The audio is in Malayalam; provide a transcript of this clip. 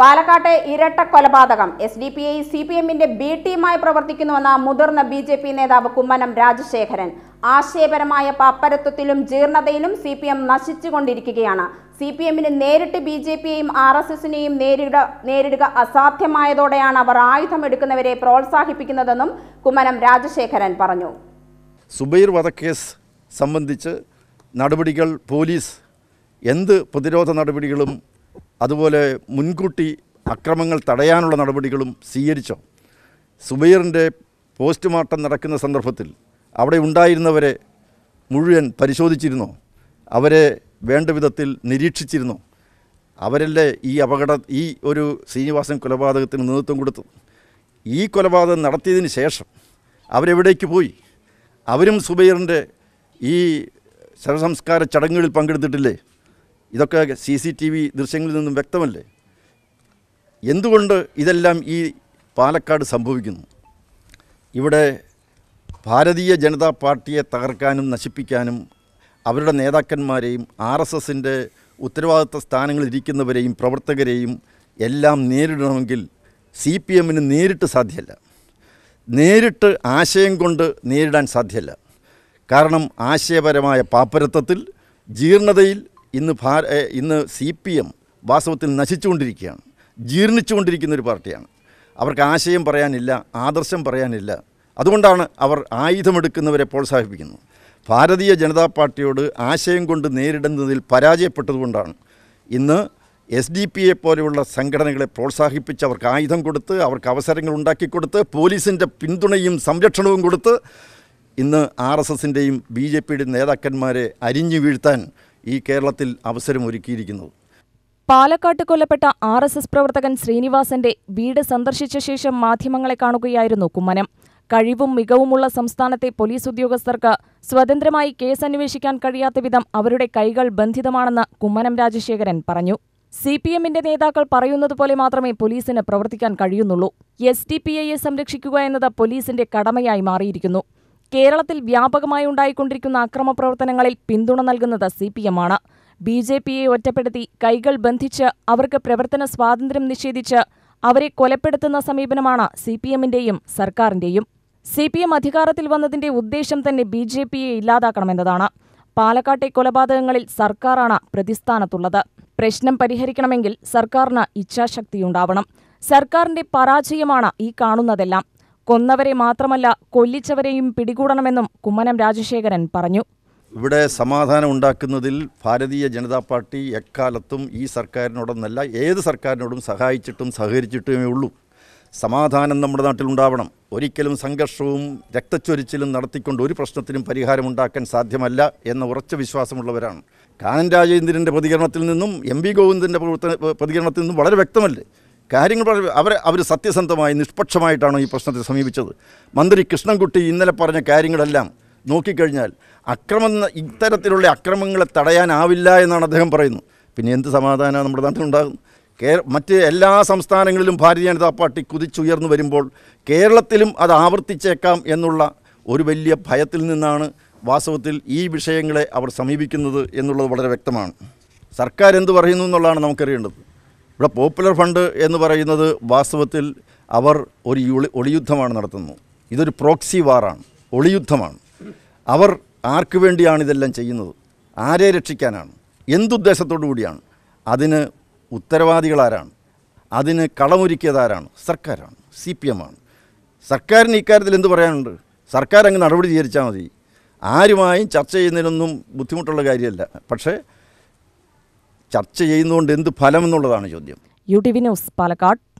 പാലക്കാട്ടെ ഇരട്ട കൊലപാതകം S D P I C P എമ്മിന്റെ ബി ടീമായി പ്രവർത്തിക്കുന്നുവെന്ന മുതിർന്ന ബി ജെ പി നേതാവ് കുമ്മനം രാജശേഖരൻ ആശയപരമായ പാപ്പരത്വത്തിലും ജീർണതയിലും സി പി എം നശിച്ചുകൊണ്ടിരിക്കുകയാണ് സി പി എമ്മിന് നേരിട്ട് ബി ജെ പിയെയും ആർ എസ് എസിനെയും നേരിട നേരിടുക അസാധ്യമായതോടെയാണ് അവർ ആയുധമെടുക്കുന്നവരെ പ്രോത്സാഹിപ്പിക്കുന്നതെന്നും കുമ്മനം രാജശേഖരൻ പറഞ്ഞു സുബൈർ വധക്കേസ് സംബന്ധിച്ച് നടപടികൾ പോലീസ് എന്ത് പ്രതിരോധ നടപടികളും അതുപോലെ മുൻകൂട്ടി അക്രമങ്ങൾ തടയാനുള്ള നടപടികളും സ്വീകരിച്ചോ സുബൈറിൻ്റെ പോസ്റ്റ്മോർട്ടം നടക്കുന്ന സന്ദർഭത്തിൽ അവിടെ ഉണ്ടായിരുന്നവരെ മുഴുവൻ പരിശോധിച്ചിരുന്നോ അവരെ വേണ്ട വിധത്തിൽ നിരീക്ഷിച്ചിരുന്നോ അവരല്ലേ ഈ അപകട ഈ ഒരു ശ്രീനിവാസൻ കൊലപാതകത്തിന് നേതൃത്വം കൊടുത്തു ഈ കൊലപാതകം നടത്തിയതിന് ശേഷം അവരെവിടേക്ക് പോയി അവരും സുബൈറിൻ്റെ ഈ ശവസംസ്കാര ചടങ്ങുകളിൽ പങ്കെടുത്തിട്ടില്ലേ ഇതൊക്കെ സി സി ടി വി ദൃശ്യങ്ങളിൽ നിന്നും വ്യക്തമല്ലേ എന്തുകൊണ്ട് ഇതെല്ലാം ഈ പാലക്കാട് സംഭവിക്കുന്നു ഇവിടെ ഭാരതീയ ജനതാ പാർട്ടിയെ തകർക്കാനും നശിപ്പിക്കാനും അവരുടെ നേതാക്കന്മാരെയും ആർ എസ് എസിൻ്റെ ഉത്തരവാദിത്വ സ്ഥാനങ്ങളിൽ ഇരിക്കുന്നവരെയും പ്രവർത്തകരെയും എല്ലാം നേരിടണമെങ്കിൽ സി പി എമ്മിന് നേരിട്ട് സാധ്യമല്ല നേരിട്ട് ആശയം കൊണ്ട് നേരിടാൻ സാധ്യമല്ല കാരണം ആശയപരമായ പാപ്പരത്വത്തിൽ ജീർണതയിൽ ഇന്ന് ഭാര ഇന്ന് സി പി എം വാസ്തവത്തിൽ നശിച്ചുകൊണ്ടിരിക്കുകയാണ് ജീർണിച്ചുകൊണ്ടിരിക്കുന്ന ഒരു പാർട്ടിയാണ് അവർക്ക് ആശയം പറയാനില്ല ആദർശം പറയാനില്ല അതുകൊണ്ടാണ് അവർ ആയുധമെടുക്കുന്നവരെ പ്രോത്സാഹിപ്പിക്കുന്നത് ഭാരതീയ ജനതാ പാർട്ടിയോട് ആശയം കൊണ്ട് നേരിടുന്നതിൽ പരാജയപ്പെട്ടതുകൊണ്ടാണ് ഇന്ന് എസ് ഡി പി എ പോലെയുള്ള സംഘടനകളെ പ്രോത്സാഹിപ്പിച്ച് അവർക്ക് ആയുധം കൊടുത്ത് അവർക്ക് അവസരങ്ങൾ ഉണ്ടാക്കി കൊടുത്ത് പോലീസിൻ്റെ പിന്തുണയും സംരക്ഷണവും കൊടുത്ത് ഇന്ന് ആർ എസ് എസിൻ്റെയും ബി ജെ പിയുടെയും നേതാക്കന്മാരെ അരിഞ്ഞു വീഴ്ത്താൻ ഈ കേരളത്തിൽ അവസരമൊരുക്കിയിരിക്കുന്നത് പാലക്കാട്ട് കൊല്ലപ്പെട്ട ആർ എസ് എസ് പ്രവർത്തകൻ ശ്രീനിവാസന്റെ വീട് സന്ദർശിച്ച ശേഷം മാധ്യമങ്ങളെ കാണുകയായിരുന്നു കുമ്മനം കഴിവും മികവുമുള്ള സംസ്ഥാനത്തെ പോലീസ് ഉദ്യോഗസ്ഥർക്ക് സ്വതന്ത്രമായി കേസ് അന്വേഷിക്കാൻ കഴിയാത്ത വിധം അവരുടെ കൈകൾ ബന്ധിതമാണെന്ന് കുമ്മനം രാജശേഖരൻ പറഞ്ഞു സി പി എമ്മിന്റെ നേതാക്കൾ പറയുന്നതുപോലെ മാത്രമേ പോലീസിന് പ്രവർത്തിക്കാൻ കഴിയുന്നുള്ളൂ എസ് ഡി പി ഐയെ സംരക്ഷിക്കുക എന്നത് പോലീസിന്റെ കടമയായി മാറിയിരിക്കുന്നു കേരളത്തിൽ വ്യാപകമായി ഉണ്ടായിക്കൊണ്ടിരിക്കുന്ന അക്രമ പ്രവർത്തനങ്ങളിൽ പിന്തുണ നൽകുന്നത് സി പി എമ്മാണ് ബി ജെ പിയെ ഒറ്റപ്പെടുത്തി കൈകൾ ബന്ധിച്ച് അവർക്ക് പ്രവർത്തന സ്വാതന്ത്ര്യം നിഷേധിച്ച് അവരെ കൊലപ്പെടുത്തുന്ന സമീപനമാണ് സി പി എമ്മിന്റെയും സർക്കാരിന്റെയും സി പി എം അധികാരത്തിൽ വന്നതിന്റെ ഉദ്ദേശം തന്നെ ബി ജെ പിയെ ഇല്ലാതാക്കണമെന്നതാണ് പാലക്കാട്ടെ കൊലപാതകങ്ങളിൽ സർക്കാരാണ് പ്രതിസ്ഥാനത്തുള്ളത് പ്രശ്നം പരിഹരിക്കണമെങ്കിൽ സർക്കാരിന് ഇച്ഛാശക്തിയുണ്ടാവണം സർക്കാരിന്റെ പരാജയമാണ് ഈ കാണുന്നതെല്ലാം കൊന്നവരെ മാത്രമല്ല കൊല്ലിച്ചവരെയും പിടികൂടണമെന്നും കുമ്മനം രാജശേഖരൻ പറഞ്ഞു ഇവിടെ സമാധാനം ഉണ്ടാക്കുന്നതിൽ ഭാരതീയ ജനതാ പാർട്ടി എക്കാലത്തും ഈ സർക്കാരിനോടൊന്നല്ല ഏത് സർക്കാരിനോടും സഹായിച്ചിട്ടും സഹകരിച്ചിട്ടുമേ ഉള്ളൂ സമാധാനം നമ്മുടെ നാട്ടിലുണ്ടാവണം ഒരിക്കലും സംഘർഷവും രക്തച്ചൊരിച്ചിലും നടത്തിക്കൊണ്ട് ഒരു പ്രശ്നത്തിനും പരിഹാരമുണ്ടാക്കാൻ സാധ്യമല്ല എന്ന ഉറച്ച വിശ്വാസമുള്ളവരാണ് കാനൻ രാജേന്ദ്രൻ്റെ പ്രതികരണത്തിൽ നിന്നും എം വി ഗോവിന്ദൻ്റെ പ്രതികരണത്തിൽ നിന്നും വളരെ വ്യക്തമല്ലേ കാര്യങ്ങൾ അവർ അവർ സത്യസന്ധമായി നിഷ്പക്ഷമായിട്ടാണോ ഈ പ്രശ്നത്തെ സമീപിച്ചത് മന്ത്രി കൃഷ്ണൻകുട്ടി ഇന്നലെ പറഞ്ഞ കാര്യങ്ങളെല്ലാം നോക്കിക്കഴിഞ്ഞാൽ അക്രമം ഇത്തരത്തിലുള്ള അക്രമങ്ങളെ തടയാനാവില്ല എന്നാണ് അദ്ദേഹം പറയുന്നത് പിന്നെ എന്ത് സമാധാനമാണ് നമ്മുടെ നാട്ടിലുണ്ടാകുന്നത് കേ മറ്റ് എല്ലാ സംസ്ഥാനങ്ങളിലും ഭാരതീയ ജനതാ പാർട്ടി കുതിച്ചുയർന്നു വരുമ്പോൾ കേരളത്തിലും അത് ആവർത്തിച്ചേക്കാം എന്നുള്ള ഒരു വലിയ ഭയത്തിൽ നിന്നാണ് വാസ്തവത്തിൽ ഈ വിഷയങ്ങളെ അവർ സമീപിക്കുന്നത് എന്നുള്ളത് വളരെ വ്യക്തമാണ് സർക്കാർ എന്ത് പറയുന്നു എന്നുള്ളതാണ് നമുക്കറിയേണ്ടത് ഇവിടെ പോപ്പുലർ ഫണ്ട് എന്ന് പറയുന്നത് വാസ്തവത്തിൽ അവർ ഒരു ഒളിയുദ്ധമാണ് നടത്തുന്നത് ഇതൊരു പ്രോക്സി വാറാണ് ഒളിയുദ്ധമാണ് അവർ ആർക്കു വേണ്ടിയാണ് ഇതെല്ലാം ചെയ്യുന്നത് ആരെ രക്ഷിക്കാനാണ് എന്തുദ്ദേശത്തോടു കൂടിയാണ് അതിന് ഉത്തരവാദികളാരാണ് അതിന് കളമൊരുക്കിയതാരാണ് സർക്കാരാണ് സി പി ആണ് സർക്കാരിന് ഇക്കാര്യത്തിൽ എന്ത് പറയാനുണ്ട് സർക്കാർ അങ്ങ് നടപടി സ്വീകരിച്ചാൽ മതി ആരുമായും ചർച്ച ചെയ്യുന്നതിനൊന്നും ബുദ്ധിമുട്ടുള്ള കാര്യമല്ല പക്ഷേ ചർച്ച ചെയ്യുന്നതുകൊണ്ട് എന്ത് ഫലം എന്നുള്ളതാണ് ചോദ്യം U T V news Palakkad